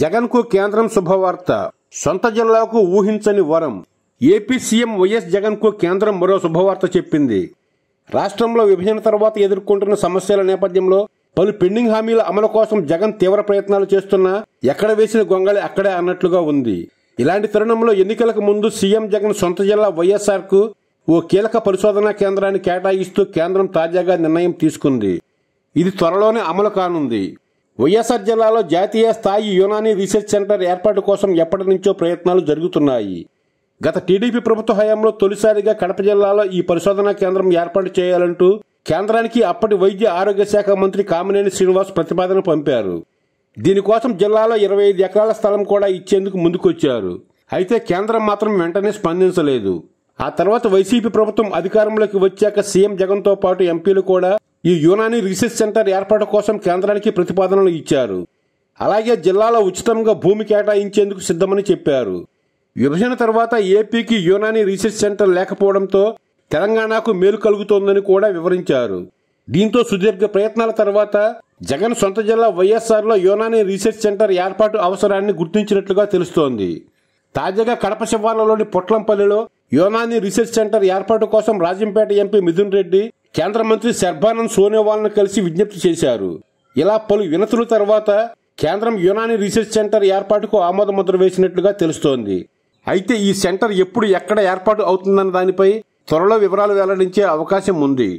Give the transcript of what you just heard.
జగన్కు కేంద్రం శుభవార్త సొంత జిల్లాకు ఊహించని వరం ఏపీ సీఎం వైఎస్ జగన్కు కేంద్రం మరో శుభవార్త చెప్పింది రాష్ట్రంలో విభజన తర్వాత ఎదుర్కొంటున్న సమస్యల నేపథ్యంలో పలు పెండింగ్ హామీల అమలు కోసం జగన్ తీవ్ర ప్రయత్నాలు చేస్తున్నా ఎక్కడ వేసిన గొంగళి అక్కడే అన్నట్లుగా ఉంది ఇలాంటి తరుణంలో ఎన్నికలకు ముందు సీఎం జగన్ సొంత జిల్లా వైఎస్ఆర్కు ఓ కీలక పరిశోధనా కేంద్రాన్ని కేటాయిస్తూ కేంద్రం తాజాగా నిర్ణయం తీసుకుంది ఇది త్వరలోనే అమలు కానుంది వైఎస్ఆర్ జిల్లాలో జాతీయ స్థాయి యునాని రీసెర్చ్ సెంటర్ ఏర్పాటు కోసం ఎప్పటి నుంచో ప్రయత్నాలు జరుగుతున్నాయి గత టీడీపీ ప్రభుత్వ హయాంలో తొలిసారిగా కడప జిల్లాలో ఈ పరిశోధనా కేంద్రం ఏర్పాటు చేయాలంటూ కేంద్రానికి అప్పటి వైద్య ఆరోగ్య శాఖ మంత్రి కామినేని శ్రీనివాస్ ప్రతిపాదన పంపారు దీనికోసం జిల్లాలో ఇరవై ఐదు ఎకరాల స్థలం కూడా ఇచ్చేందుకు ముందుకొచ్చారు అయితే కేంద్రం మాత్రం వెంటనే స్పందించలేదు ఆ తర్వాత వైసీపీ ప్రభుత్వం అధికారంలోకి వచ్చాక సీఎం జగన్తో పాటు ఎంపీలు కూడా ఈ యునాని రీసెర్చ్ సెంటర్ ఏర్పాటు కోసం కేంద్రానికి ప్రతిపాదనలు ఇచ్చారు అలాగే జిల్లాలో ఉచితంగా భూమి కేటాయించేందుకు సిద్ధమని చెప్పారు విభజన తర్వాత ఏపీకి యునాని రీసెర్చ్ సెంటర్ లేకపోవడంతో తెలంగాణకు మేలు కలుగుతోందని కూడా వివరించారు దీంతో సుదీర్ఘ ప్రయత్నాల తర్వాత జగన్ సొంత జిల్లా వైఎస్ఆర్లో యునాని రీసెర్చ్ సెంటర్ ఏర్పాటు అవసరాన్ని గుర్తించినట్లుగా తెలుస్తోంది తాజాగా కడప శివార్లలోని పొట్లంపల్లిలో యోనాని రీసెర్చ్ సెంటర్ ఏర్పాటు కోసం రాజంపేట ఎంపీ మిథున్ రెడ్డి కేంద్ర మంత్రి శర్భానంద్ సోనోవాల్ను కలిసి విజ్ఞప్తి చేశారు ఇలా పలు వినతుల తర్వాత కేంద్రం యునాని రీసెర్చ్ సెంటర్ ఏర్పాటుకు ఆమోద ముద్ర వేసినట్లుగా తెలుస్తోంది అయితే ఈ సెంటర్ ఎప్పుడు ఎక్కడ ఏర్పాటు అవుతుందన్న దానిపై త్వరలో వివరాలు వెల్లడించే అవకాశం ఉంది